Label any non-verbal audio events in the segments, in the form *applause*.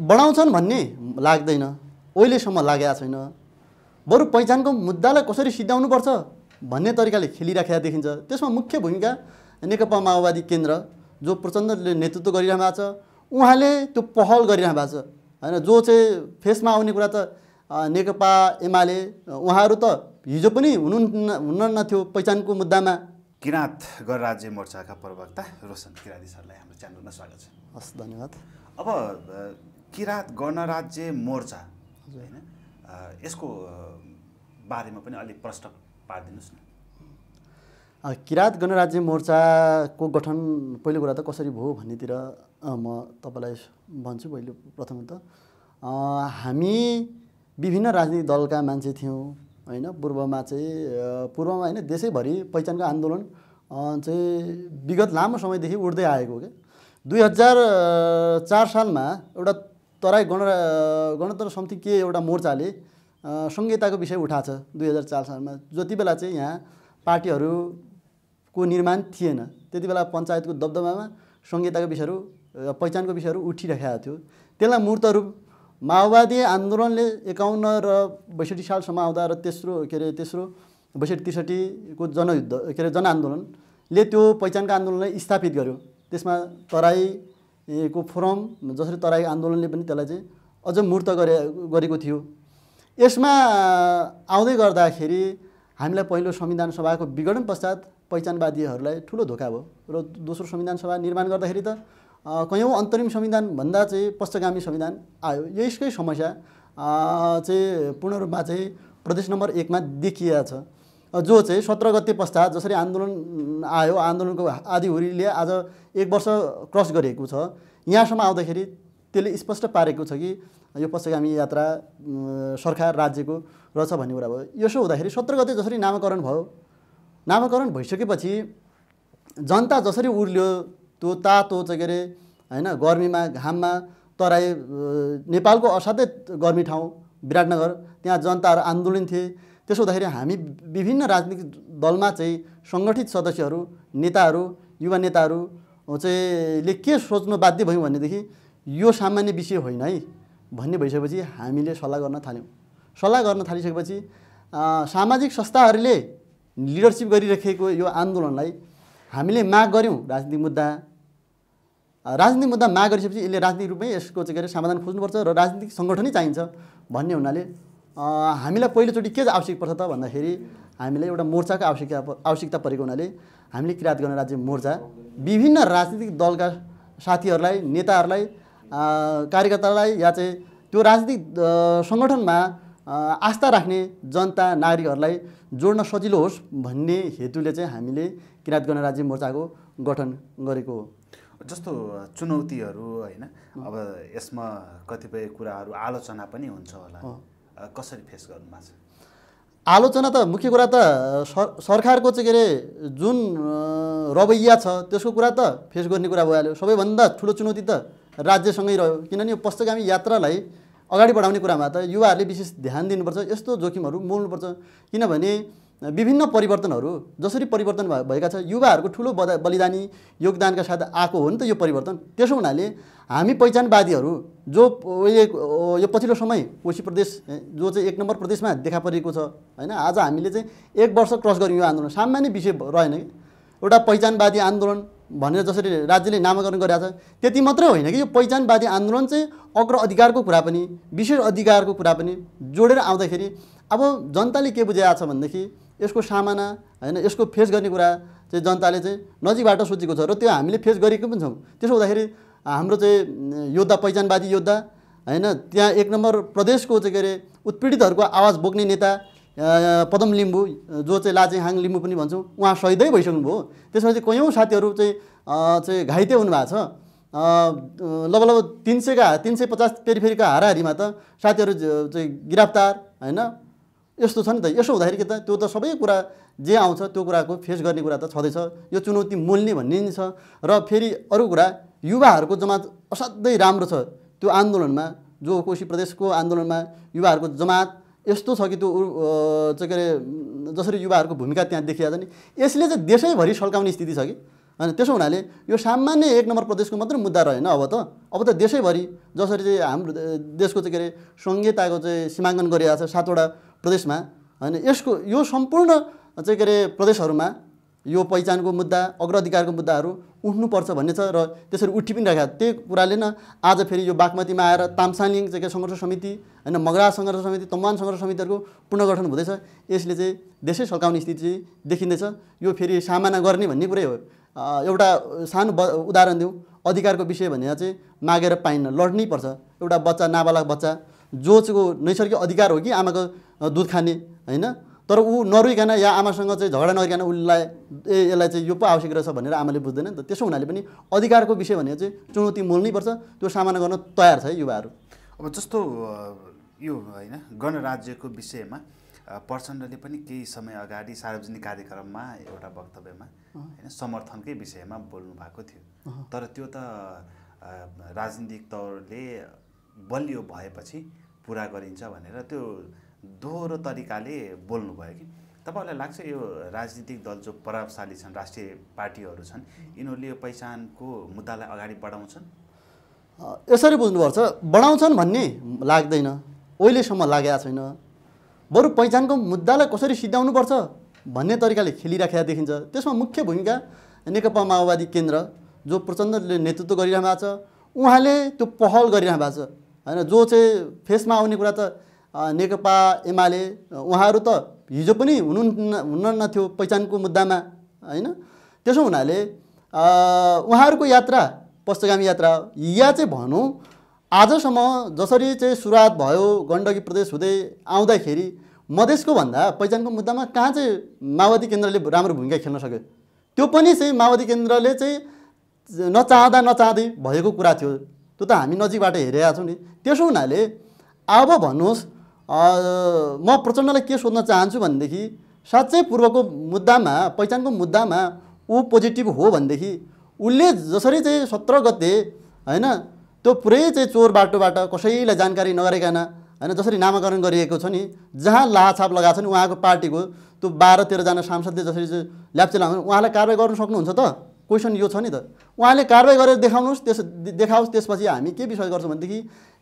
बढाउँछन् भन्ने लाग्दैन अहिलेसम्म लागेको छैन बरु पहिचानको मुद्दालाई कसरी सिद्धाउनुपर्छ भन्ने तरिकाले खेलिराखेका देखिन्छ त्यसमा मुख्य भूमिका नेकपा माओवादी केन्द्र जो प्रचण्डले नेतृत्व गरिरहनु भएको छ उहाँले त्यो पहल गरिरहनु भएको छ होइन जो चाहिँ फेसमा आउने कुरा त नेकपा एमाले उहाँहरू त हिजो पनि हुनु हुन थियो पहिचानको मुद्दामा किराँत राज्य मोर्चाका प्रवक्ता रोशन किराँती सरलाई हाम्रो च्यानलमा स्वागत छ हस् धन्यवाद अब किराँत गणराज्य मोर्चा होइन यसको बारेमा पनि अलिक प्रश्न पारिदिनुहोस् न किराँत गणराज्य मोर्चाको गठन पहिलो कुरा त कसरी भयो भन्नेतिर म तपाईँलाई भन्छु पहिलो प्रथम त हामी विभिन्न राजनीतिक दलका मान्छे थियौँ होइन पूर्वमा चाहिँ पूर्वमा होइन देशैभरि पहिचानको आन्दोलन चाहिँ विगत लामो समयदेखि उठ्दै आएको क्या दुई हजार चार सालमा एउटा तराई गण गणतन्त्र समिति के एउटा मोर्चाले संहिताको विषय उठाएको छ दुई हजार चार सालमा जति बेला चाहिँ यहाँ पार्टीहरूको निर्माण थिएन त्यति बेला पञ्चायतको दबदबामा संहिताको विषयहरू पहिचानको विषयहरू उठिरहेको थियो त्यसलाई मूर्त रूप माओवादी आन्दोलनले एकाउन्न र बैसठी सालसम्म आउँदा र तेस्रो के अरे तेस्रो बैसठी त्रिसठीको जनयुद्ध के अरे जनआन्दोलनले त्यो पहिचानको आन्दोलनलाई स्थापित गर्यो त्यसमा तराई को फोरम जसरी तराई आन्दोलनले पनि त्यसलाई चाहिँ अझ मूर्त गरे गरेको थियो यसमा आउँदै गर्दाखेरि हामीलाई पहिलो संविधान सभाको विघटन पश्चात पहिचानवादीहरूलाई ठुलो धोका भयो र दोस्रो संविधान सभा निर्माण गर्दाखेरि त कयौँ अन्तरिम संविधानभन्दा चाहिँ पश्चगामी संविधान आयो यसकै समस्या चाहिँ पूर्ण रूपमा चाहिँ प्रदेश नम्बर एकमा देखिया छ जो चाहिँ सत्र गते पश्चात जसरी आन्दोलन आयो आन्दोलनको आधीहुरीले आज एक वर्ष क्रस गरिएको छ यहाँसम्म आउँदाखेरि त्यसले स्पष्ट पारेको छ कि यो पश्चगामी यात्रा सरकार राज्यको रहेछ भन्ने कुरा भयो यसो हुँदाखेरि सत्र गते जसरी नामाकरण भयो नामाकरण भइसकेपछि जनता जसरी उर्ल्यो त्यो तातो चाहिँ के अरे होइन गर्मीमा घाममा तराई नेपालको असाध्यै गर्मी ठाउँ विराटनगर त्यहाँ जनताहरू आन्दोलन थिए त्यसो हुँदाखेरि हामी विभिन्न राजनीतिक दलमा चाहिँ सङ्गठित सदस्यहरू नेताहरू युवा नेताहरू चाहिँ ले के सोच्नु बाध्य भयौँ भनेदेखि यो सामान्य विषय होइन है भन्ने भइसकेपछि हामीले सल्लाह गर्न थाल्यौँ सल्लाह गर्न थालिसकेपछि सामाजिक संस्थाहरूले लिडरसिप गरिराखेको यो आन्दोलनलाई हामीले माग गऱ्यौँ राजनीतिक मुद्दा राजनीतिक मुद्दा माग गरिसकेपछि यसले राजनीतिक रूपमै यसको चाहिँ के अरे समाधान खोज्नुपर्छ र राजनीतिक सङ्गठनै चाहिन्छ भन्ने हुनाले हामीलाई पहिलोचोटि के आवश्यक पर्छ त भन्दाखेरि हामीलाई एउटा मोर्चाको आवश्यकता आवश्यकता परेको हुनाले हामीले किराँत राज्य मोर्चा विभिन्न राजनीतिक दलका साथीहरूलाई नेताहरूलाई कार्यकर्तालाई या चाहिँ त्यो राजनीतिक सङ्गठनमा आस्था राख्ने जनता नागरिकहरूलाई जोड्न सजिलो होस् भन्ने हेतुले चाहिँ हामीले किराँत गणराज्य मोर्चाको गठन गरेको हो जस्तो चुनौतीहरू होइन अब यसमा कतिपय कुराहरू आलोचना पनि हुन्छ होला कसरी फेस गर्नुभएको छ आलोचना त मुख्य कुरा त सरकारको चाहिँ के अरे जुन रवैया छ त्यसको कुरा त फेस गर्ने कुरा भइहाल्यो सबैभन्दा ठुलो चुनौती त राज्यसँगै रह्यो किनभने यो पश्चगामी यात्रालाई अगाडि बढाउने कुरामा त युवाहरूले विशेष ध्यान दिनुपर्छ यस्तो जोखिमहरू मोल्नुपर्छ किनभने विभिन्न परिवर्तनहरू जसरी परिवर्तन भएका छ युवाहरूको ठुलो बदा बलिदानी योगदानका साथ आएको हो नि त यो परिवर्तन त्यसो हुनाले हामी पहिचानवादीहरू जो यो पछिल्लो समय कोशी प्रदेश जो चाहिँ एक नम्बर प्रदेशमा देखा परेको छ होइन आज हामीले चाहिँ एक वर्ष क्रस गऱ्यौँ यो आन्दोलन सामान्य विषय रहेन कि एउटा पहिचानवादी आन्दोलन भनेर जसरी राज्यले नामाकरण गरेको छ त्यति मात्रै होइन कि यो पहिचानवादी आन्दोलन चाहिँ अग्र अधिकारको कुरा पनि विशेष अधिकारको कुरा पनि जोडेर आउँदाखेरि अब जनताले के बुझाएको छ भनेदेखि यसको सामना होइन यसको फेस गर्ने कुरा चाहिँ जनताले चाहिँ नजिकबाट सोचेको छ र त्यो हामीले फेस गरेको पनि छौँ त्यसो हुँदाखेरि हाम्रो चाहिँ योद्धा पहिचानवादी योद्धा होइन त्यहाँ एक नम्बर प्रदेशको चाहिँ के अरे उत्पीडितहरूको आवाज बोक्ने नेता पदम लिम्बू जो चाहिँ हाङ लिम्बू पनि भन्छौँ उहाँ सहिदै भइसक्नुभयो त्यसमा चाहिँ कयौँ साथीहरू चाहिँ चाहिँ घाइते हुनुभएको छ लगभग तिन सयका तिन सय पचास पेरिफेरिका हाराहारीमा त साथीहरू चाहिँ गिरफ्तार होइन यस्तो छ नि त यसो हुँदाखेरि के त त्यो त सबै कुरा जे आउँछ त्यो कुराको फेस गर्ने कुरा त छँदैछ यो चुनौती मोल्ने भन्ने नि छ र फेरि अरू कुरा युवाहरूको जमात असाध्यै राम्रो छ त्यो आन्दोलनमा जो कोशी प्रदेशको आन्दोलनमा युवाहरूको जमात यस्तो छ कि त्यो चाहिँ के अरे जसरी युवाहरूको भूमिका त्यहाँ देखिया नि यसले चाहिँ देशैभरि सल्काउने स्थिति छ कि होइन त्यसो हुनाले यो सामान्य एक नम्बर प्रदेशको मात्रै मुद्दा रहेन अब त अब त देशैभरि जसरी चाहिँ हाम्रो देशको चाहिँ के अरे सङ्घीयताको चाहिँ सीमाङ्कन गरिरहेको छ सातवटा प्रदेशमा होइन यसको यो सम्पूर्ण चाहिँ के अरे प्रदेशहरूमा यो पहिचानको मुद्दा अग्राधिकारको मुद्दाहरू उठ्नुपर्छ भन्ने छ र त्यसरी उठि पनि राखेका त्यही कुराले न आज फेरि यो बागमतीमा आएर तामसालिङ चाहिँ सङ्घर्ष समिति होइन मगरा सङ्घर्ष समिति तमान सङ्घर्ष समितिहरूको पुनर्गठन हुँदैछ यसले चाहिँ देशै सल्काउने स्थिति चाहिँ देखिँदैछ यो फेरि सामना गर्ने भन्ने कुरै हो एउटा सानो ब उदाहरण दिउँ अधिकारको विषय भनेर चाहिँ मागेर पाइन्न लड्नै पर्छ एउटा बच्चा नाबालक बच्चा जो चाहिँ नैसर्गिक अधिकार हो कि आमाको दुध खाने होइन तर ऊ नरुइकन या आमासँग चाहिँ झगडा नरिकन उसलाई ए यसलाई चाहिँ यो पो आवश्यक रहेछ भनेर आमाले बुझ्दैन नि त त्यसो हुनाले पनि अधिकारको विषय भनेको चाहिँ चुनौती मोल्नै पर्छ त्यो सामना गर्न तयार छ है युवाहरू अब जस्तो यो होइन गणराज्यको विषयमा प्रचण्डले पनि केही समय अगाडि सार्वजनिक कार्यक्रममा एउटा वक्तव्यमा होइन समर्थनकै विषयमा बोल्नु भएको थियो तर त्यो त राजनीतिक तौरले बलियो भएपछि पुरा गरिन्छ भनेर त्यो दोहोरो तरिकाले बोल्नुभयो कि तपाईँहरूलाई लाग्छ यो राजनीतिक दल जो प्रभावशाली छन् राष्ट्रिय पार्टीहरू छन् यिनीहरूले यो पहिचानको मुद्दालाई अगाडि बढाउँछन् यसरी बुझ्नुपर्छ बढाउँछन् भन्ने लाग्दैन अहिलेसम्म लागेको छैन बरु पहिचानको मुद्दालाई कसरी सिद्ध्याउनुपर्छ भन्ने तरिकाले खेलिराखेको देखिन्छ त्यसमा मुख्य भूमिका नेकपा माओवादी केन्द्र जो प्रचण्डले नेतृत्व गरिरहनु भएको छ उहाँले त्यो पहल गरिरहनु भएको छ होइन जो चाहिँ फेसमा आउने कुरा त नेकपा एमाले उहाँहरू त हिजो पनि हुनु हुन्न नथ्यो पहिचानको मुद्दामा होइन त्यसो हुनाले उहाँहरूको यात्रा पश्चगामी यात्रा या चाहिँ भनौँ आजसम्म जसरी चाहिँ सुरुवात भयो गण्डकी प्रदेश हुँदै आउँदाखेरि मधेसको भन्दा पहिचानको मुद्दामा कहाँ चाहिँ माओवादी केन्द्रले राम्रो भूमिका खेल्न सक्यो त्यो पनि चाहिँ माओवादी केन्द्रले चाहिँ नचाहँदा नचाहँदै भएको कुरा थियो त्यो त हामी नजिकबाट हेरेका छौँ नि त्यसो हुनाले अब भन्नुहोस् म प्रचण्डलाई के सोध्न चाहन्छु भनेदेखि साँच्चै पूर्वको मुद्दामा पहिचानको मुद्दामा ऊ पोजिटिभ हो भनेदेखि उसले जसरी चाहिँ सत्र गते होइन त्यो पुरै चाहिँ चोर बाटोबाट कसैलाई जानकारी नगरिकन होइन जसरी नामाकरण गरिएको छ नि जहाँ लाछाप लगाएको छ नि उहाँको पार्टीको त्यो बाह्र तेह्रजना सांसदले जसरी चाहिँ ल्याप्चे लाउनु उहाँलाई कारवाही गर्नु सक्नुहुन्छ त क्वेसन यो छ नि त उहाँले कारवाही गरेर देखाउनुहोस् त्यस देखाओस् त्यसपछि हामी के विश्वास गर्छौँ भनेदेखि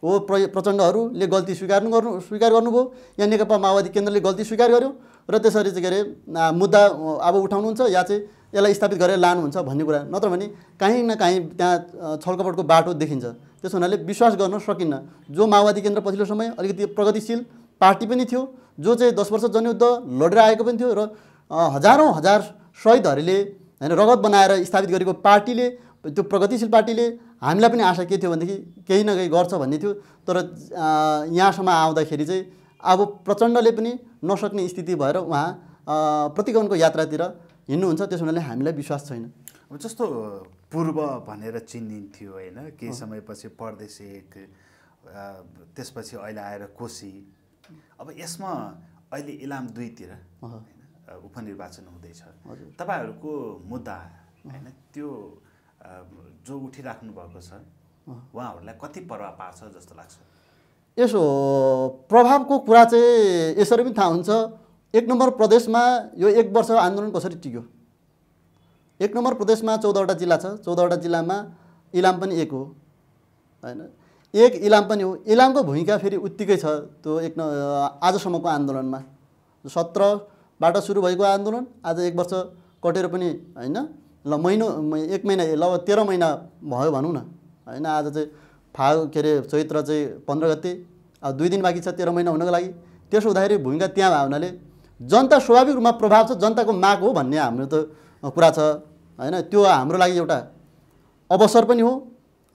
हो प्र प्रचण्डहरूले गल्ती स्वीकार गर्नु स्वीकार गर्नुभयो या नेकपा माओवादी केन्द्रले गल्ती स्वीकार गर्यो र त्यसरी चाहिँ के अरे मुद्दा अब उठाउनुहुन्छ या चाहिँ यसलाई स्थापित गरेर लानुहुन्छ भन्ने कुरा नत्र भने काहीँ न काहीँ त्यहाँ छलकपटको बाटो देखिन्छ त्यस हुनाले विश्वास गर्न सकिन्न जो माओवादी केन्द्र पछिल्लो समय अलिकति प्रगतिशील पार्टी पनि थियो जो चाहिँ दस वर्ष जनयुद्ध लडेर आएको पनि थियो र हजारौँ हजार शहीदहरूले होइन रगत बनाएर स्थापित गरेको पार्टीले त्यो प्रगतिशील पार्टीले हामीलाई पनि आशा के थियो भनेदेखि केही न केही गर्छ भन्ने थियो तर यहाँसम्म आउँदाखेरि चाहिँ अब प्रचण्डले पनि नसक्ने स्थिति भएर उहाँ प्रतिगमनको यात्रातिर हिँड्नुहुन्छ त्यस हुनाले हामीलाई विश्वास छैन अब जस्तो पूर्व भनेर चिनिन्थ्यो होइन केही समयपछि परदेश त्यसपछि अहिले आएर कोसी अब यसमा अहिले इलाम दुईतिर उपनिर्वाचन हुँदैछ तपाईँहरूको मुद्दा होइन त्यो जो उठिराख्नु भएको छ उहाँहरूलाई कति प्रभाव पार्छ जस्तो लाग्छ यसो प्रभावको कुरा चाहिँ यसरी पनि थाहा हुन्छ एक नम्बर प्रदेशमा यो एक वर्ष आन्दोलन कसरी टिक्यो एक नम्बर प्रदेशमा चौधवटा जिल्ला छ चौधवटा जिल्लामा इलाम पनि एक हो होइन एक इलाम पनि हो इलामको भूमिका फेरि उत्तिकै छ त्यो एक आजसम्मको आन्दोलनमा सत्र बाट सुरु भएको आन्दोलन आज एक वर्ष कटेर पनि होइन ल महिनो एक महिना ल तेह्र महिना भयो भनौँ न होइन आज चाहिँ फाग के अरे चैत्र चाहिँ पन्ध्र गते अब दुई दिन बाँकी छ तेह्र महिना हुनको लागि त्यसो हुँदाखेरि भूमिका त्यहाँ भएको हुनाले जनता स्वाभाविक रूपमा प्रभाव छ जनताको माग हो भन्ने हाम्रो त कुरा छ होइन त्यो हाम्रो लागि एउटा अवसर पनि हो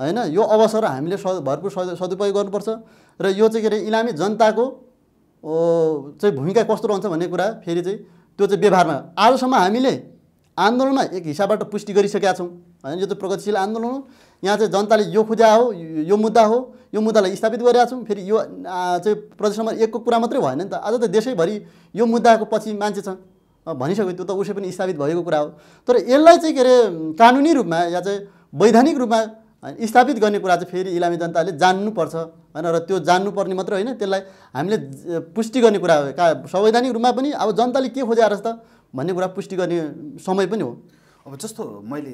होइन यो अवसर हामीले स भरपुर सदुपयोग गर्नुपर्छ र यो चाहिँ के अरे इलामी जनताको चाहिँ भूमिका कस्तो रहन्छ भन्ने कुरा फेरि चाहिँ त्यो चाहिँ व्यवहारमा आजसम्म हामीले आन्दोलनमा एक हिसाबबाट पुष्टि गरिसकेका छौँ होइन यो चाहिँ प्रगतिशील आन्दोलन हो यहाँ चाहिँ जनताले यो खुजा हो यो मुद्दा हो यो मुद्दालाई स्थापित गरेका छौँ फेरि यो चाहिँ प्रदेश नम्बर एकको कुरा मात्रै भएन नि त आज त देशैभरि यो मुद्दाको पछि मान्छे छ भनिसक्यो त्यो त उसै पनि स्थापित भएको कुरा हो तर यसलाई चाहिँ के अरे कानुनी रूपमा या चाहिँ वैधानिक रूपमा स्थापित गर्ने कुरा चाहिँ फेरि इलामी जनताले जान्नुपर्छ होइन र त्यो जान्नुपर्ने मात्र होइन त्यसलाई हामीले पुष्टि गर्ने कुरा हो का संवैधानिक रूपमा पनि अब जनताले के खोजे रहेछ त भन्ने कुरा पुष्टि गर्ने समय पनि हो अब जस्तो मैले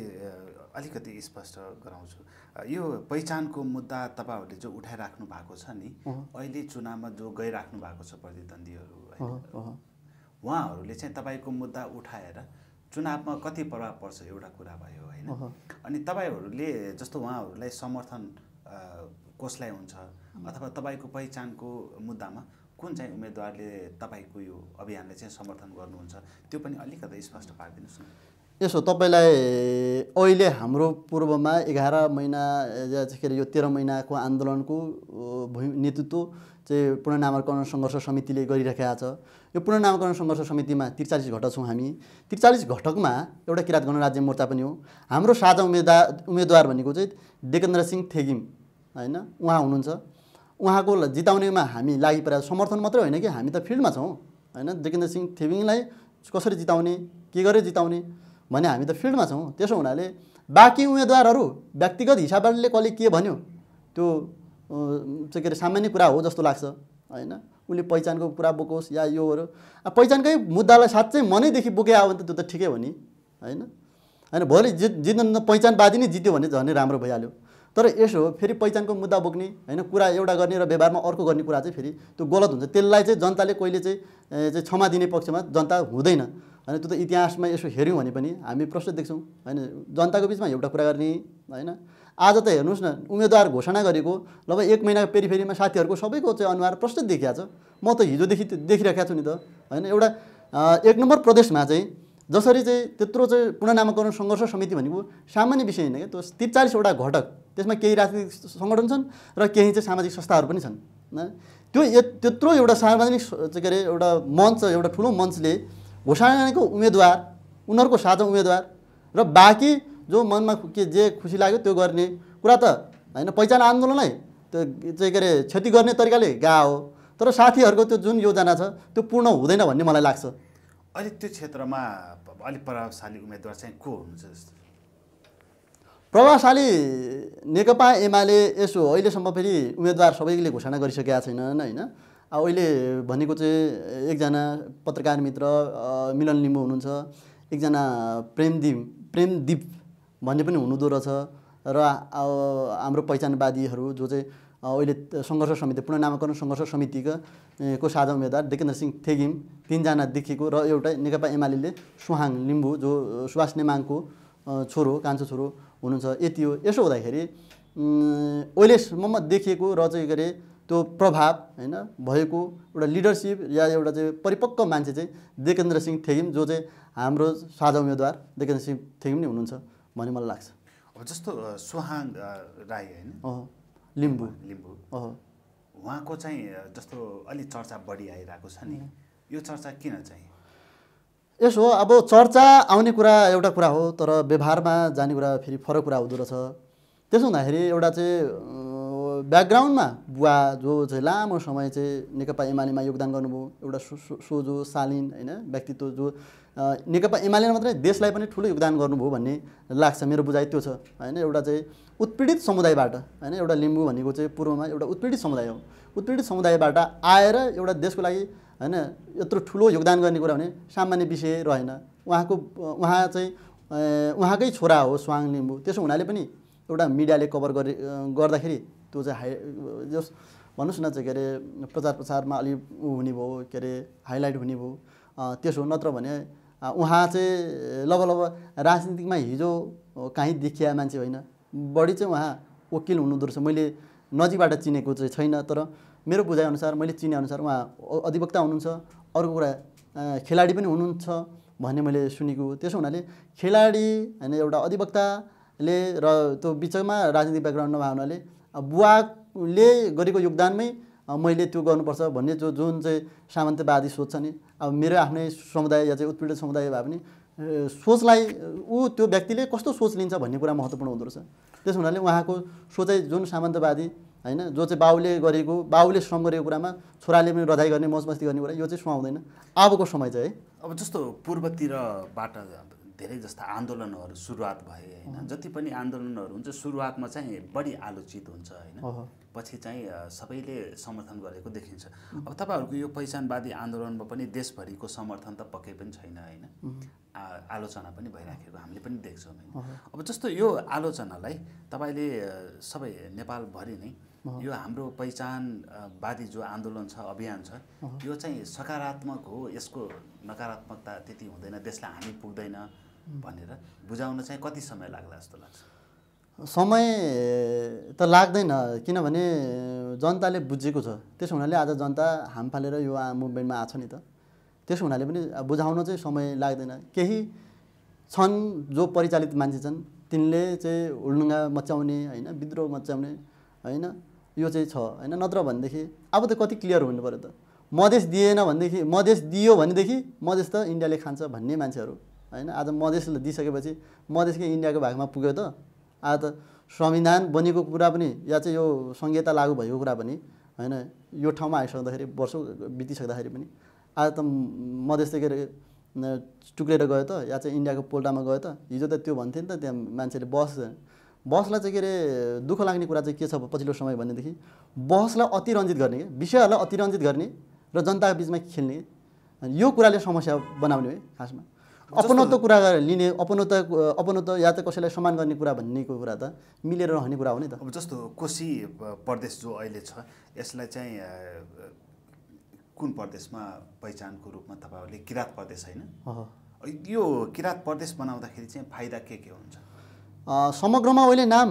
अलिकति स्पष्ट गराउँछु यो पहिचानको मुद्दा तपाईँहरूले जो उठाइराख्नु भएको छ नि अहिले चुनावमा जो गइराख्नु भएको छ प्रतिद्वन्दीहरू उहाँहरूले चाहिँ तपाईँको मुद्दा उठाएर चुनावमा कति प्रभाव पर्छ एउटा कुरा भयो होइन अनि तपाईँहरूले जस्तो उहाँहरूलाई समर्थन कसलाई हुन्छ अथवा तपाईँको पहिचानको मुद्दामा कुन चाहिँ उम्मेदवारले तपाईँको यो अभियानलाई चाहिँ समर्थन गर्नुहुन्छ त्यो पनि अलिकति स्पष्ट पारिदिनुहोस् न यसो तपाईँलाई अहिले हाम्रो पूर्वमा एघार महिना के अरे यो तेह्र महिनाको आन्दोलनको नेतृत्व चाहिँ पुनर्नामाकरण सङ्घर्ष समितिले गरिरहेका छ यो पुनर्नामाकरण सङ्घर्ष समितिमा त्रिचालिस घटक छौँ हामी त्रिचालिस घटकमा एउटा किराँत गणराज्य मोर्चा पनि हो हाम्रो साझा उम्मेदवार उम्मेदवार भनेको चाहिँ देकेन्द्र सिंह थेगिम होइन उहाँ हुनुहुन्छ उहाँको जिताउनेमा हामी लागि परेको समर्थन मात्रै होइन कि हामी त फिल्डमा छौँ होइन जोगेन्द्र सिंह थेबिङलाई कसरी जिताउने के गरेर जिताउने भने हामी त फिल्डमा छौँ त्यसो हुनाले बाँकी उम्मेदवारहरू व्यक्तिगत हिसाबले कसले के भन्यो त्यो के अरे सामान्य कुरा हो जस्तो लाग्छ होइन उसले पहिचानको कुरा बोकोस् या योहरू पहिचानकै मुद्दालाई साँच्चै मनैदेखि बोके आयो भने त त्यो त ठिकै हो नि होइन होइन भोलि जित जित्नु पहिचानवादी नै जित्यो भने झन् राम्रो भइहाल्यो तर यसो फेरि पहिचानको मुद्दा बोक्ने होइन कुरा एउटा गर्ने र व्यवहारमा अर्को गर्ने कुरा चाहिँ फेरि त्यो गलत हुन्छ त्यसलाई चाहिँ जनताले कहिले चाहिँ क्षमा दिने पक्षमा जनता हुँदैन होइन त्यो त इतिहासमा यसो हेऱ्यौँ भने पनि हामी प्रश्न देख्छौँ होइन जनताको बिचमा एउटा कुरा गर्ने होइन आज त हेर्नुहोस् न उम्मेदवार घोषणा गरेको लगभग एक महिना फेरि फेरिमा साथीहरूको सबैको चाहिँ अनुहार प्रश्न देखिया छ म त हिजोदेखि देखिरहेको छु नि त होइन एउटा एक नम्बर प्रदेशमा चाहिँ जसरी चाहिँ त्यत्रो चाहिँ पुनर्नामाकरण सङ्घर्ष समिति भनेको सामान्य विषय होइन क्या त्यो ती चालिसवटा घटक त्यसमा केही राजनीतिक सङ्गठन छन् र केही चाहिँ सामाजिक संस्थाहरू पनि छन् त्यो त्यत्रो एउटा सार्वजनिक के अरे एउटा मञ्च एउटा ठुलो मञ्चले घोषणाको उम्मेदवार उनीहरूको साझा उम्मेदवार र बाँकी जो मनमा के जे खुसी लाग्यो त्यो गर्ने कुरा त होइन पहिचान आन्दोलनलाई त्यो चाहिँ के अरे क्षति गर्ने तरिकाले गा हो तर साथीहरूको त्यो जुन योजना छ त्यो पूर्ण हुँदैन भन्ने मलाई लाग्छ अहिले त्यो क्षेत्रमा अलिक प्रभावशाली उम्मेदवार चाहिँ को हुनुहुन्छ जस्तो प्रभावशाली नेकपा एमाले यसो अहिलेसम्म फेरि उम्मेदवार सबैले घोषणा गरिसकेका छैनन् होइन अहिले भनेको चाहिँ एकजना पत्रकार मित्र मिलन लिम्बू हुनुहुन्छ एकजना प्रेमदीप प्रेमदीप भन्ने पनि हुनुहुँदो रहेछ र हाम्रो पहिचानवादीहरू जो चाहिँ अहिले सङ्घर्ष समिति पुनर्नामाकरण सङ्घर्ष समितिको को साझा उम्मेद्वार डेकेन्द्र सिंह थेगिम तिनजना देखेको र एउटा नेकपा एमाले सुहाङ लिम्बू जो सुभाष नेमाङको छोरो कान्छो छोरो हुनुहुन्छ यति हो यसो हुँदाखेरि अहिलेसम्म देखिएको र चाहिँ के अरे त्यो प्रभाव होइन भएको एउटा लिडरसिप या एउटा चाहिँ परिपक्व मान्छे चाहिँ देकेन्द्र सिंह थेगिम जो चाहिँ हाम्रो साझा उम्मेद्वार देकेन्द्र सिंह थेगिम नै हुनुहुन्छ भन्ने मलाई लाग्छ जस्तो सुहाङ राई होइन लिम्बू लिम्बू उहाँको चाहिँ जस्तो अलिक चर्चा बढी आइरहेको छ नि यो चर्चा किन चाहिँ यसो अब चर्चा आउने कुरा एउटा कुरा हो तर व्यवहारमा जाने कुरा फेरि फरक कुरा हुँदो रहेछ त्यसो हुँदाखेरि एउटा चाहिँ ब्याकग्राउन्डमा बुवा जो चाहिँ लामो समय चाहिँ नेकपा एमालेमा योगदान गर्नुभयो एउटा सो सोझो शालीन होइन व्यक्तित्व जो नेकपा एमाले मात्रै देशलाई पनि ठुलो योगदान गर्नुभयो भन्ने लाग्छ मेरो बुझाइ त्यो छ होइन एउटा चाहिँ उत्पीडित समुदायबाट होइन एउटा लिम्बू भनेको चाहिँ पूर्वमा एउटा उत्पीडित समुदाय हो उत्पीडित समुदायबाट आएर एउटा देशको लागि होइन यत्रो ठुलो योगदान गर्ने कुरा भने सामान्य विषय रहेन उहाँको उहाँ चाहिँ उहाँकै छोरा हो स्वाङ लिम्बू त्यसो हुनाले पनि एउटा मिडियाले कभर गरे गर्दाखेरि त्यो चाहिँ हाई जस भन्नुहोस् न चाहिँ के अरे प्रचार प्रसारमा अलि ऊ हुने भयो के अरे हाइलाइट हुने भयो त्यसो नत्र भने उहाँ चाहिँ लग लग राजनीतिमा हिजो काहीँ देखिया मान्छे होइन बढी चाहिँ उहाँ वकिल हुनुहुँदो रहेछ मैले नजिकबाट चिनेको चाहिँ छैन तर मेरो बुझाइअनुसार मैले चिनेअनुसार उहाँ अधिवक्ता हुनुहुन्छ अर्को कुरा खेलाडी पनि हुनुहुन्छ भन्ने मैले सुनेको त्यसो हुनाले खेलाडी होइन एउटा अधिवक्ताले र त्यो बिचमा राजनीतिक ब्याकग्राउन्ड नभए हुनाले बुवाले गरेको योगदानमै मैले त्यो गर्नुपर्छ भन्ने जो जुन चाहिँ सामन्तवादी सोच छ नि अब मेरो आफ्नै समुदाय या चाहिँ उत्पीडित समुदाय भए पनि सोचलाई ऊ त्यो व्यक्तिले कस्तो सोच लिन्छ भन्ने कुरा महत्त्वपूर्ण हुँदो रहेछ त्यस हुनाले उहाँको सोचाइ जुन सामन्तवादी होइन जो चाहिँ बाउले गरेको बाउले श्रम गरेको कुरामा छोराले पनि रजाइ गर्ने मौज मस्ती गर्ने कुरा यो चाहिँ सुहाउँदैन अबको समय चाहिँ है अब जस्तो पूर्वतिरबाट धेरै जस्ता आन्दोलनहरू सुरुवात भए होइन जति पनि आन्दोलनहरू हुन्छ सुरुवातमा चाहिँ बढी आलोचित हुन्छ होइन पछि चाहिँ सबैले समर्थन गरेको देखिन्छ अब तपाईँहरूको यो पहिचानवादी आन्दोलनमा पनि देशभरिको समर्थन त पक्कै पनि छैन होइन आलोचना पनि भइराखेको हामीले पनि देख्छौँ होइन अब जस्तो यो आलोचनालाई तपाईँले सबै नेपालभरि नै यो हाम्रो पहिचानवादी जो आन्दोलन छ अभियान छ यो चाहिँ सकारात्मक हो यसको नकारात्मकता त्यति हुँदैन त्यसलाई हामी पुग्दैन भनेर बुझाउन चाहिँ कति समय लाग्ला जस्तो लाग्छ समय त लाग्दैन किनभने जनताले बुझेको छ त्यसो हुनाले आज जनता हाम फालेर यो मुभमेन्टमा आएको छ नि त त्यसो हुनाले पनि बुझाउन चाहिँ समय लाग्दैन केही छन् जो परिचालित मान्छे छन् तिनले चाहिँ उल्लुङ्गा मचाउने होइन विद्रोह मचाउने होइन यो चाहिँ छ होइन नत्र भनेदेखि अब त कति क्लियर हुनु पऱ्यो त मधेस दिएन भनेदेखि मधेस दियो भनेदेखि मधेस त इन्डियाले खान्छ भन्ने मान्छेहरू होइन आज मधेसले दिइसकेपछि मधेसकै इन्डियाको भागमा पुग्यो त आज त संविधान बनेको कुरा पनि या चाहिँ यो संहिता लागु भएको कुरा पनि होइन यो ठाउँमा आइसक्दाखेरि वर्षौँ बितिसक्दाखेरि पनि आज त मधेस त के अरे टुक्रेर गयो त या चाहिँ इन्डियाको पोल्टामा गयो त हिजो त त्यो भन्थ्यो नि त त्यहाँ मान्छेले बस बहसलाई चाहिँ के अरे दुःख लाग्ने कुरा चाहिँ के छ पछिल्लो समय भनेदेखि बहसलाई अतिरञ्जित गर्ने कि विषयहरूलाई अतिरञ्जित गर्ने र जनताको बिचमा खेल्ने यो कुराले समस्या बनाउने है खासमा अपनत्व कुरा लिने अपनत्व अपनत्व या त कसैलाई सम्मान गर्ने कुरा भन्नेको कुरा त मिलेर रहने कुरा हो नि त अब जस्तो कोशी प्रदेश जो अहिले छ यसलाई चाहिँ कुन प्रदेशमा पहिचानको रूपमा तपाईँहरूले किराँत प्रदेश होइन यो किराँत प्रदेश बनाउँदाखेरि चाहिँ फाइदा के के हुन्छ समग्रमा अहिले नाम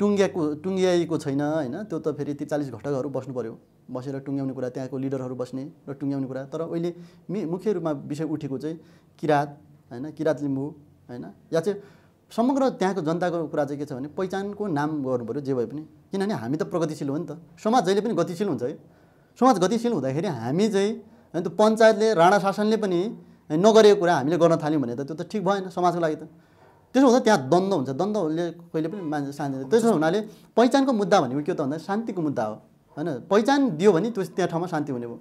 टुङ्ग्याएको टुङ्ग्याएको छैन होइन त्यो त फेरि त्रिचालिस घटकहरू बस्नु पऱ्यो बसेर टुङ्ग्याउने कुरा त्यहाँको लिडरहरू बस्ने र टुङ्ग्याउने कुरा तर अहिले मि मुख्य रूपमा विषय उठेको चाहिँ किराँत होइन किराँत लिम्बू होइन या चाहिँ समग्र त्यहाँको जनताको कुरा चाहिँ के छ भने पहिचानको नाम गर्नु पऱ्यो जे भए पनि किनभने हामी त प्रगतिशील हो नि त समाज जहिले पनि गतिशील हुन्छ है समाज गतिशील हुँदाखेरि हामी चाहिँ होइन त्यो पञ्चायतले राणा शासनले पनि नगरेको कुरा हामीले गर्न थाल्यौँ भने त त्यो त ठिक भएन समाजको लागि त त्यसो हुँदा त्यहाँ द्वन्द्व हुन्छ द्वन्द्वहरूले कहिले पनि मान्छे शान्ति त्यसो हुनाले पहिचानको मुद्दा भनेको के त भन्दा शान्तिको मुद्दा हो होइन पहिचान दियो भने त्यो त्यहाँ ठाउँमा शान्ति हुने भयो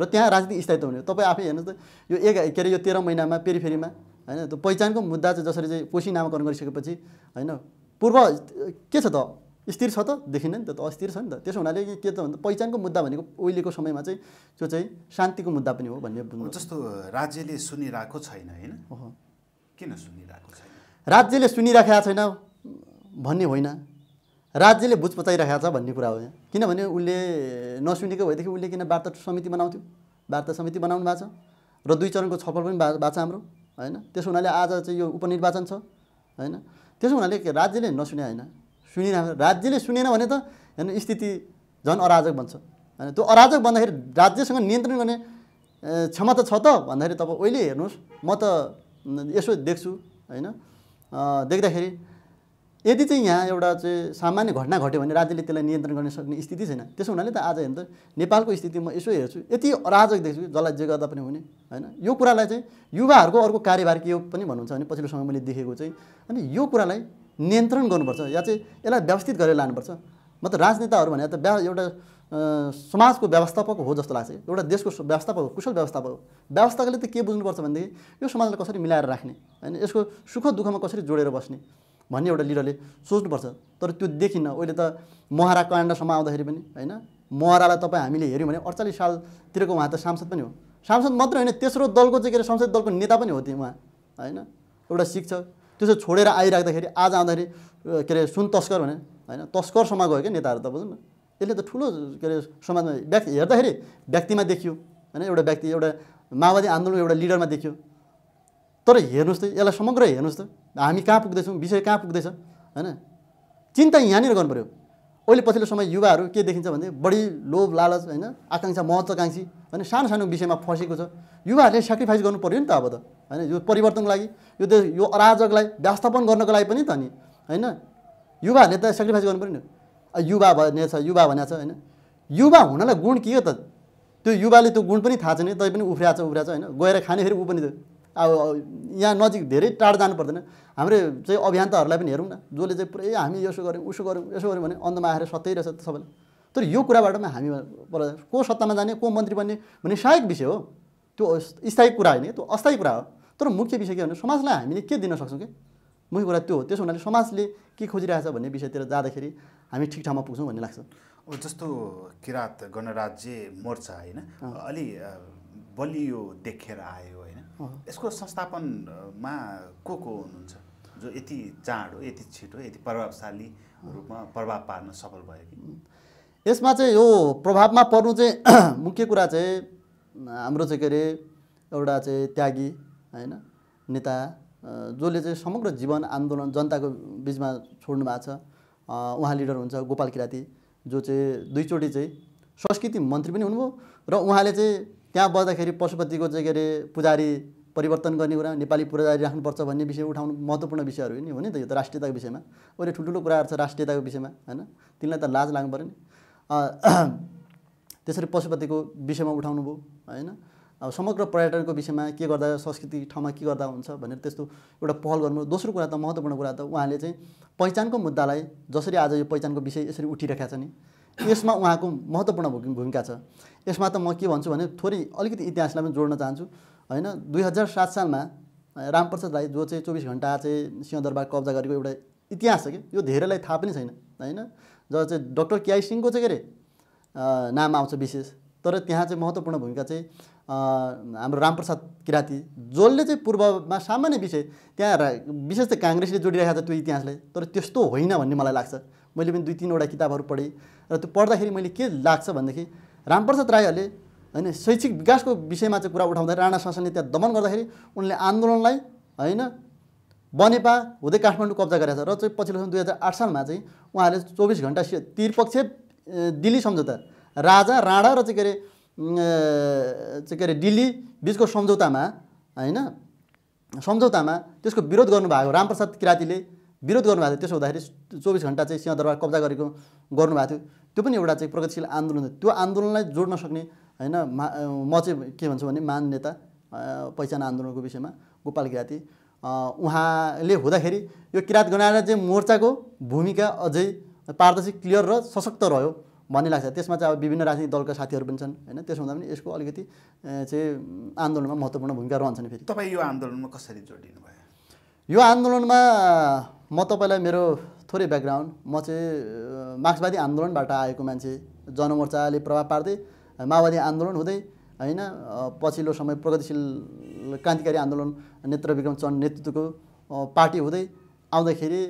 र त्यहाँ राजनीति स्थायित्व हुने हो तपाईँ आफै हेर्नुहोस् त यो एक के अरे यो तेह्र महिनामा फेरिमा होइन त्यो पहिचानको मुद्दा चाहिँ जसरी चाहिँ कोसी नामाकरण गरिसकेपछि होइन पूर्व के छ त स्थिर छ त देखिन नि त अस्थिर छ नि त त्यसो हुनाले के त भन्दा पहिचानको मुद्दा भनेको उहिलेको समयमा चाहिँ त्यो चाहिँ शान्तिको मुद्दा पनि हो भन्ने जस्तो राज्यले सुनिरहेको छैन होइन किन सुनिरहेको छैन राज्यले सुनिराखेको छैन भन्ने होइन राज्यले बुझ पचाइरहेको छ भन्ने कुरा हो यहाँ किनभने उसले नसुनेको भएदेखि उसले किन वार्ता समिति बनाउँथ्यो वार्ता समिति बनाउनु भएको छ र दुई चरणको छलफल पनि भएको छ हाम्रो होइन त्यसो हुनाले आज चाहिँ यो उपनिर्वाचन छ होइन त्यसो हुनाले राज्यले नसुने होइन सुनिरहेको राज्यले सुनेन भने त होइन स्थिति झन् अराजक बन्छ होइन त्यो अराजक भन्दाखेरि राज्यसँग नियन्त्रण गर्ने क्षमता छ त भन्दाखेरि तपाईँ अहिले हेर्नुहोस् म त यसो देख्छु होइन देख्दाखेरि यदि चाहिँ यहाँ एउटा चाहिँ सामान्य घटना घट्यो भने राज्यले त्यसलाई नियन्त्रण गर्न सक्ने स्थिति छैन त्यसो हुनाले त आज हेर्नु त नेपालको स्थिति म यसो हेर्छु यति अराजक देख्छु जसलाई जे गर्दा पनि हुने होइन यो कुरालाई चाहिँ युवाहरूको अर्को कार्यभार के हो पनि भन्नुहुन्छ भने पछिल्लो समय मैले देखेको चाहिँ अनि यो कुरालाई नियन्त्रण गर्नुपर्छ या चाहिँ यसलाई व्यवस्थित गरेर लानुपर्छ मतलब राजनेताहरू भने त एउटा समाजको व्यवस्थापक हो जस्तो लाग्छ एउटा देशको व्यवस्थापक हो कुशल व्यवस्थापक हो व्यवस्थाकले त के बुझ्नुपर्छ भनेदेखि यो समाजलाई कसरी मिलाएर राख्ने होइन यसको सुख दुःखमा कसरी जोडेर बस्ने भन्ने एउटा लिडरले सोच्नुपर्छ तर त्यो देखिन्न अहिले त महरा काण्डसम्म आउँदाखेरि पनि होइन महरालाई तपाईँ हामीले हेऱ्यौँ भने अडचालिस सालतिरको उहाँ त सांसद पनि हो सांसद मात्र होइन तेस्रो दलको चाहिँ के अरे संसदीय दलको नेता पनि हो त्यो उहाँ होइन एउटा शिक्षक त्यसो छोडेर आइराख्दाखेरि आज आउँदाखेरि के अरे सुन तस्कर भने होइन तस्करसम्म गयो क्या नेताहरू त बुझ्नु यसले त ठुलो के अरे समाजमा व्यक्ति हेर्दाखेरि व्यक्तिमा देखियो होइन एउटा व्यक्ति एउटा माओवादी आन्दोलनको एउटा लिडरमा देखियो तर हेर्नुहोस् त यसलाई समग्र हेर्नुहोस् त हामी कहाँ पुग्दैछौँ विषय कहाँ पुग्दैछ होइन चिन्ता यहाँनिर गर्नु पऱ्यो अहिले पछिल्लो समय युवाहरू के देखिन्छ भने बढी लोभ लालच होइन आकाङ्क्षा महत्त्वकाङ्क्षी होइन सानो सानो विषयमा फँसेको छ युवाहरूले सेक्रिफाइस गर्नु पऱ्यो नि त अब त होइन यो परिवर्तनको लागि यो देश यो अराजकलाई व्यवस्थापन गर्नको लागि पनि त नि होइन युवाहरूले त सेक्रिफाइस गर्नु पऱ्यो नि युवा भन्ने छ युवा छ होइन युवा हुनलाई गुण के हो त त्यो युवाले त्यो गुण पनि थाहा छैन तै पनि उफ्रिया छ उफ्रिया छ होइन गएर खाने फेरि ऊ पनि अब यहाँ नजिक धेरै टाढो जानु पर्दैन हाम्रो चाहिँ अभियन्ताहरूलाई पनि हेरौँ न जसले चाहिँ पुरै हामी यसो गऱ्यौँ उसो गऱ्यौँ यसो गऱ्यौँ भने अन्तमा आएर सत्यै रहेछ सबैलाई तर यो पनि हामी को सत्तामा जाने को मन्त्री बन्ने भन्ने सहायक विषय हो त्यो स्थायी कुरा होइन त्यो अस्थायी कुरा हो तर मुख्य विषय के भने समाजलाई हामीले के दिन सक्छौँ कि मुख्य कुरा त्यो हो त्यसो हुनाले समाजले के खोजिरहेछ भन्ने विषयतिर जाँदाखेरि हामी ठिक ठाउँमा पुग्छौँ भन्ने लाग्छ जस्तो किराँत गणराज्य मोर्चा होइन अलि बलियो देखेर आयो होइन यसको संस्थापनमा को को हुनुहुन्छ जो यति चाँडो यति छिटो यति प्रभावशाली रूपमा प्रभाव पार्न सफल भयो कि यसमा चाहिँ यो प्रभावमा पर्नु चाहिँ *clears throat* मुख्य कुरा चाहिँ हाम्रो चाहिँ के अरे एउटा चाहिँ त्यागी होइन नेता जसले चाहिँ समग्र जीवन आन्दोलन जनताको बिचमा छोड्नु भएको छ उहाँ लिडर हुन्छ गोपाल किराती जो चाहिँ दुईचोटि चाहिँ संस्कृति मन्त्री पनि हुनुभयो र उहाँले चाहिँ त्यहाँ बस्दाखेरि पशुपतिको चाहिँ के अरे पुजारी परिवर्तन गर्ने कुरा नेपाली पुजारी राख्नुपर्छ भन्ने विषय उठाउनु महत्त्वपूर्ण विषयहरू नि हो नि त यो त राष्ट्रियताको विषयमा अहिले ठुल्ठुलो कुराहरू छ राष्ट्रियताको विषयमा होइन तिनलाई त लाज लाग्नु पऱ्यो नि *clears throat* त्यसरी पशुपतिको विषयमा उठाउनु भयो होइन अब समग्र पर्यटनको विषयमा के गर्दा संस्कृति ठाउँमा के गर्दा हुन्छ भनेर त्यस्तो एउटा पहल गर्नु दोस्रो कुरा त महत्त्वपूर्ण कुरा त उहाँले चाहिँ पहिचानको मुद्दालाई जसरी आज यो पहिचानको विषय यसरी उठिरहेका छ नि यसमा उहाँको महत्त्वपूर्ण भूमिका छ यसमा त म के भन्छु भने थोरै अलिकति इतिहासलाई पनि जोड्न चाहन्छु होइन दुई हजार सात सालमा रामप्रसाद राई जो चाहिँ चौबिस घन्टा चाहिँ सिंहदरबार कब्जा गरेको एउटा इतिहास छ कि यो धेरैलाई थाहा पनि छैन होइन जब चाहिँ डक्टर केआई सिंहको चाहिँ के अरे नाम आउँछ विशेष तर त्यहाँ चाहिँ महत्त्वपूर्ण भूमिका चाहिँ हाम्रो रामप्रसाद किराती जसले चाहिँ पूर्वमा सामान्य विषय त्यहाँ विशेष चाहिँ काङ्ग्रेसले जोडिरहेको छ त्यो इतिहासलाई तर त्यस्तो होइन भन्ने मलाई लाग्छ मैले पनि दुई तिनवटा किताबहरू पढेँ र त्यो पढ्दाखेरि मैले के लाग्छ भनेदेखि रामप्रसाद राईहरूले होइन शैक्षिक विकासको विषयमा चाहिँ कुरा उठाउँदा राणा शासनले त्यहाँ दमन गर्दाखेरि उनले आन्दोलनलाई होइन बनेपा हुँदै काठमाडौँ कब्जा गरेको छ र चाहिँ पछिल्लो दुई हजार आठ सालमा चाहिँ उहाँहरूले चौबिस घन्टा तिरपक्ष दिल्ली सम्झौता राजा राणा र चाहिँ के अरे के अरे दिल्ली बिचको सम्झौतामा होइन सम्झौतामा त्यसको विरोध गर्नुभएको रामप्रसाद किराँतीले विरोध गर्नुभएको थियो त्यसो हुँदाखेरि चौबिस घन्टा चाहिँ सिंहदरबार कब्जा गरेको गर्नुभएको थियो त्यो पनि एउटा चाहिँ प्रगतिशील आन्दोलन थियो त्यो आन्दोलनलाई जोड्न सक्ने होइन मा म चाहिँ के भन्छु भने मान नेता पहिचान आन्दोलनको विषयमा गोपाल किराँती उहाँले हुँदाखेरि यो किराँत गणाएर चाहिँ मोर्चाको भूमिका अझै पारदर्शी क्लियर र सशक्त रह्यो भन्ने लाग्छ त्यसमा चाहिँ अब विभिन्न राजनीतिक दलका साथीहरू पनि छन् होइन त्यसो हुँदा पनि यसको अलिकति चाहिँ आन्दोलनमा महत्त्वपूर्ण भूमिका रहन्छन् फेरि तपाईँ यो आन्दोलनमा कसरी जोडिनु भयो यो आन्दोलनमा म तपाईँलाई मेरो थोरै ब्याकग्राउन्ड म चाहिँ मार्क्सवादी आन्दोलनबाट आएको मान्छे जनमोर्चाले प्रभाव पार्दै माओवादी आन्दोलन हुँदै होइन पछिल्लो समय प्रगतिशील क्रान्तिकारी आन्दोलन नेत्रविक्रम चन्द नेतृत्वको पार्टी हुँदै आउँदाखेरि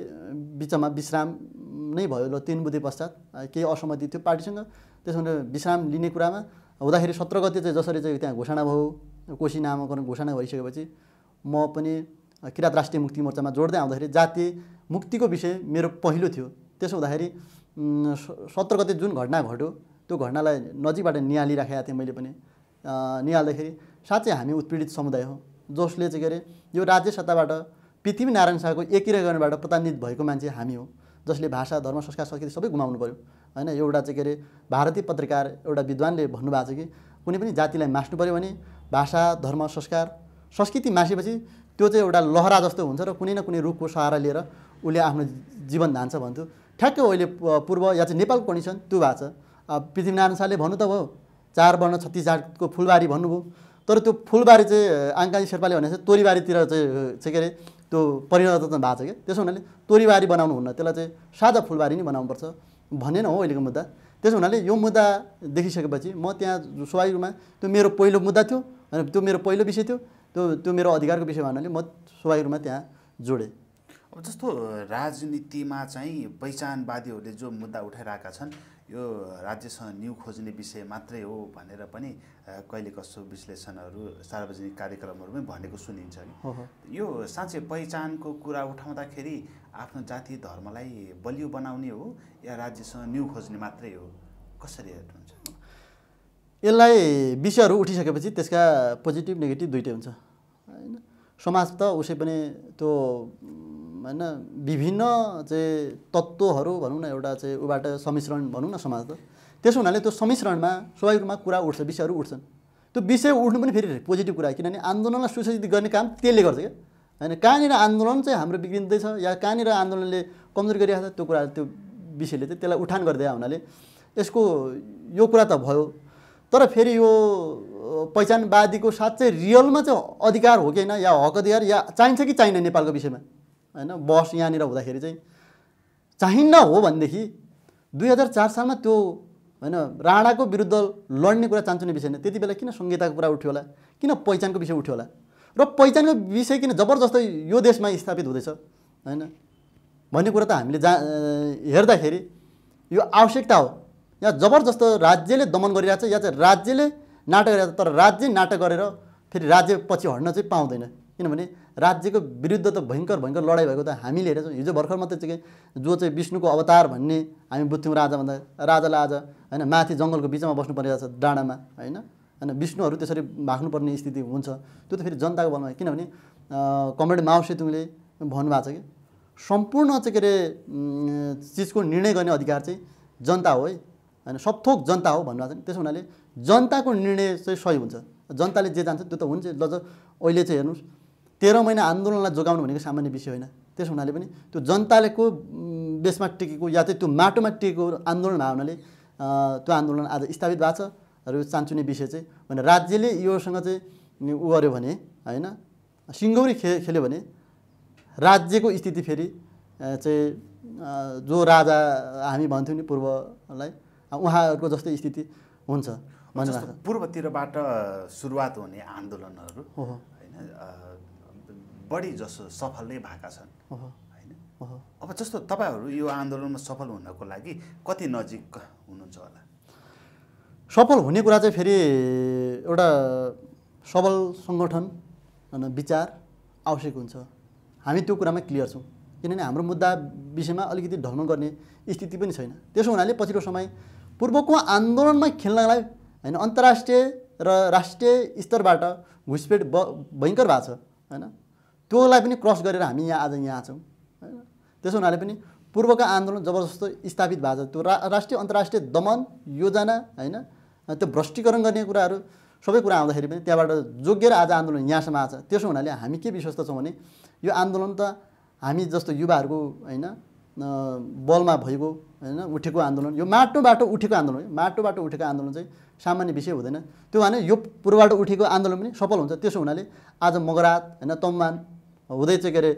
बिचमा विश्राम नै भयो ल तिन बुधे पश्चात केही असहमति थियो पार्टीसँग त्यसो भने विश्राम लिने कुरामा हुँदाखेरि सत्र गते चाहिँ जसरी चाहिँ त्यहाँ घोषणा भयो कोशी नामाकरण घोषणा भइसकेपछि म पनि किराँत राष्ट्रिय मुक्ति मोर्चामा जोड्दै आउँदाखेरि जातीय मुक्तिको विषय मेरो पहिलो थियो त्यसो हुँदाखेरि सत्र गते जुन घटना घट्यो त्यो घटनालाई नजिकबाट निहालिराखेका थिएँ मैले पनि निहाल्दाखेरि साँच्चै हामी उत्पीडित समुदाय हो जसले चाहिँ के अरे यो राज्य सत्ताबाट पृथ्वीनारायण शाहको एकीकरणबाट प्रतान्वित भएको मान्छे हामी हो जसले भाषा धर्म संस्कार संस्कृति सबै गुमाउनु पऱ्यो होइन एउटा चाहिँ के अरे भारतीय पत्रकार एउटा विद्वानले भन्नुभएको छ कि कुनै पनि जातिलाई मास्नु पऱ्यो भने भाषा धर्म संस्कार संस्कृति मासेपछि त्यो चाहिँ एउटा लहरा जस्तो हुन्छ र कुनै न कुनै रुखको सहारा लिएर उसले आफ्नो जीवन धान्छ भन्थ्यो ठ्याक्कै अहिले पूर्व या चाहिँ नेपालको कन्डिसन त्यो भएको छ पृथ्वीनारायण शाहले भन्नु त भयो चार वर्ण छत्तिस जातको फुलबारी भन्नुभयो तर त्यो फुलबारी चाहिँ आङ्काजी शेर्पाले भने चाहिँ तोरीबारीतिर चाहिँ के अरे त्यो परिवर्तन भएको छ क्या त्यसो हुनाले तोरीबारी बनाउनु हुन्न त्यसलाई चाहिँ साझा फुलबारी नै बनाउनुपर्छ भन्ने नै हो अहिलेको मुद्दा त्यसो हुनाले यो मुद्दा देखिसकेपछि म त्यहाँ स्वाभाविक रूपमा त्यो मेरो पहिलो मुद्दा थियो अनि त्यो मेरो पहिलो विषय थियो त्यो त्यो मेरो अधिकारको विषय भन्नाले म स्वाभाविक रूपमा त्यहाँ जोडेँ अब जस्तो राजनीतिमा चाहिँ पहिचानवादीहरूले जो मुद्दा उठाइरहेका छन् यो राज्यसँग न्यु खोज्ने विषय मात्रै हो भनेर पनि कहिले कसो विश्लेषणहरू सार्वजनिक कार्यक्रमहरूमै भनेको सुनिन्छ नि यो साँच्चै पहिचानको कुरा उठाउँदाखेरि आफ्नो जाति धर्मलाई बलियो बनाउने हो या राज्यसँग न्यु खोज्ने मात्रै हो कसरी हेर्नुहुन्छ यसलाई विषयहरू उठिसकेपछि त्यसका पोजिटिभ नेगेटिभ दुइटै हुन्छ होइन समाज त उसै पनि त्यो होइन विभिन्न चाहिँ तत्त्वहरू भनौँ न एउटा चाहिँ ऊबाट सम्मिश्रण भनौँ न समाज त त्यसो हुनाले त्यो सम्मिश्रणमा स्वाभाविक रूपमा कुरा उठ्छ विषयहरू उठ्छन् त्यो विषय उठ्नु पनि फेरि पोजिटिभ कुरा किनभने आन्दोलनलाई सुसज्जित गर्ने काम त्यसले गर्छ क्या होइन कहाँनिर आन्दोलन चाहिँ हाम्रो बिग्रिँदैछ या कहाँनिर आन्दोलनले कमजोर गरिरहेको छ त्यो कुरा त्यो विषयले चाहिँ त्यसलाई उठान गरिदिएको हुनाले यसको यो कुरा त भयो तर फेरि यो पहिचानवादीको साथ चाहिँ रियलमा चाहिँ अधिकार हो कि होइन या हक अधिकार या चाहिन्छ कि चाहिँ नेपालको विषयमा होइन बस यहाँनिर हुँदाखेरि चाहिँ चाहिन्न हो भनेदेखि दुई हजार चार सालमा त्यो होइन राणाको विरुद्ध लड्ने कुरा चान्चुने विषय नै त्यति बेला किन संहिताको कुरा उठ्यो होला किन पहिचानको विषय उठ्यो होला र पहिचानको विषय किन जबरजस्तै यो देशमा स्थापित हुँदैछ होइन भन्ने कुरा त हामीले जा हेर्दाखेरि यो आवश्यकता हो या जबरजस्त राज्यले दमन गरिरहेछ या चाहिँ राज्यले नाटक गरिरहेछ तर राज्य नाटक गरेर फेरि राज्य पछि हट्न चाहिँ पाउँदैन किनभने राज्यको विरुद्ध त भयङ्कर भयङ्कर लडाइँ भएको त हामीले हेरेछौँ हिजो भर्खर मात्रै चाहिँ जो चाहिँ विष्णुको अवतार भन्ने हामी बुझ्थ्यौँ राजा भन्दा राजालाई आज होइन माथि जङ्गलको बिचमा बस्नुपर्ने छ डाँडामा होइन होइन विष्णुहरू त्यसरी भाग्नुपर्ने स्थिति हुन्छ त्यो त फेरि जनताको बलमा किनभने कमरेड माओ सेतुङले भन्नुभएको छ कि सम्पूर्ण चाहिँ के अरे चिजको निर्णय गर्ने अधिकार चाहिँ जनता हो है होइन सबथोक जनता हो भन्नुभएको छ नि त्यसो हुनाले जनताको निर्णय चाहिँ सही हुन्छ जनताले जे जान्छ त्यो त हुन्छ ल अहिले चाहिँ हेर्नुहोस् तेह्र महिना आन्दोलनलाई जोगाउनु भनेको सामान्य विषय होइन त्यस हुनाले पनि त्यो जनताले को बेसमा टिकेको या चाहिँ त्यो माटोमा टिकेको आन्दोलन भएको हुनाले त्यो आन्दोलन आज स्थापित भएको छ र यो चान्चुने विषय चाहिँ भने राज्यले योसँग चाहिँ ऊ गर्यो भने होइन सिङ्गौरी खे खेल्यो भने राज्यको स्थिति फेरि चाहिँ जो राजा हामी भन्थ्यौँ नि पूर्वलाई उहाँहरूको जस्तै स्थिति हुन्छ पूर्वतिरबाट सुरुवात हुने आन्दोलनहरू होइन बढी जसो सफल नै भएका छन् होइन अब जस्तो तपाईँहरू यो आन्दोलनमा सफल हुनको लागि कति नजिक हुनुहुन्छ होला सफल हुने कुरा चाहिँ फेरि एउटा सबल सङ्गठन विचार आवश्यक हुन्छ हामी त्यो कुरामा क्लियर छौँ किनभने हाम्रो मुद्दा विषयमा अलिकति ढल्न गर्ने स्थिति पनि छैन त्यसो हुनाले पछिल्लो समय पूर्वको आन्दोलनमा खेल्नलाई होइन अन्तर्राष्ट्रिय र राष्ट्रिय स्तरबाट घुसपेट ब भयङ्कर भएको छ होइन त्योलाई पनि क्रस गरेर हामी यहाँ आज यहाँ छौँ होइन त्यसो हुनाले पनि पूर्वका आन्दोलन जबरजस्त स्थापित भएको छ त्यो रा राष्ट्रिय अन्तर्राष्ट्रिय दमन योजना होइन त्यो भ्रष्टीकरण गर्ने कुराहरू सबै कुरा आउँदाखेरि पनि त्यहाँबाट जोगिएर आज आन्दोलन यहाँसम्म आएको छ त्यसो हुनाले हामी के विश्वस्त छौँ भने यो आन्दोलन त हामी जस्तो युवाहरूको होइन बलमा भएको होइन उठेको आन्दोलन यो माटोबाट उठेको आन्दोलन माटोबाट उठेको आन्दोलन चाहिँ सामान्य विषय हुँदैन त्यो भने यो पूर्वबाट उठेको आन्दोलन पनि सफल हुन्छ त्यसो हुनाले आज मगरात होइन तम्मान हुँदै चाहिँ के अरे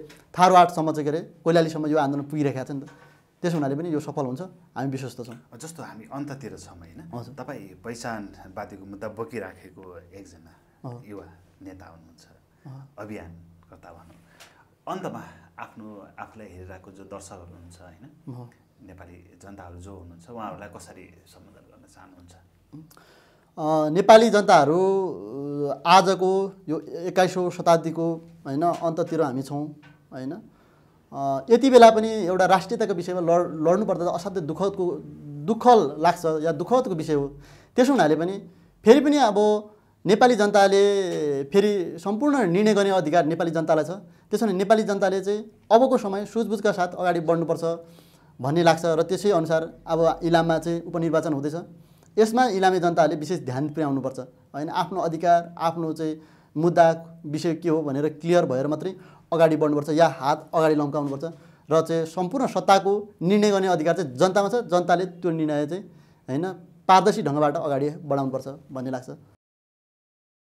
आठसम्म चाहिँ के अरे कोइलालीसम्म यो आन्दोलन पुगिरहेको छ नि त त्यसो हुनाले पनि यो सफल हुन्छ हामी विश्वस्त छौँ जस्तो हामी अन्ततिर छौँ होइन तपाईँ पहिचानवादीको मुद्दा बोकिराखेको एकजना युवा नेता हुनुहुन्छ अभियानकर्ता भनौँ अन्तमा आफ्नो आफूलाई हेरिरहेको जो दर्शकहरू हुनुहुन्छ होइन नेपाली जनताहरू जो हुनुहुन्छ उहाँहरूलाई कसरी सम्बोधन गर्न चाहनुहुन्छ नेपाली जनताहरू आजको यो एक्काइसौँ शताब्दीको होइन अन्ततिर हामी छौँ होइन यति बेला पनि एउटा राष्ट्रियताको विषयमा लड लड्नुपर्दा त असाध्य दुःखदको दुःख लाग्छ या दुखदको विषय हो त्यसो हुनाले पनि फेरि पनि अब नेपाली जनताले फेरि सम्पूर्ण निर्णय गर्ने अधिकार नेपाली जनतालाई छ त्यसो भने नेपाली जनताले चाहिँ अबको समय सुझबुझका साथ अगाडि बढ्नुपर्छ भन्ने लाग्छ र त्यसै अनुसार अब इलाममा चाहिँ उपनिर्वाचन हुँदैछ यसमा इलामी जनताहरूले विशेष ध्यान पुर्याउनुपर्छ होइन आफ्नो अधिकार आफ्नो चाहिँ मुद्दा विषय के हो भनेर क्लियर भएर मात्रै अगाडि बढ्नुपर्छ या हात अगाडि लम्काउनुपर्छ र चाहिँ सम्पूर्ण सत्ताको निर्णय गर्ने अधिकार चाहिँ जनतामा छ जनताले त्यो निर्णय चाहिँ होइन पारदर्शी ढङ्गबाट अगाडि बढाउनुपर्छ भन्ने लाग्छ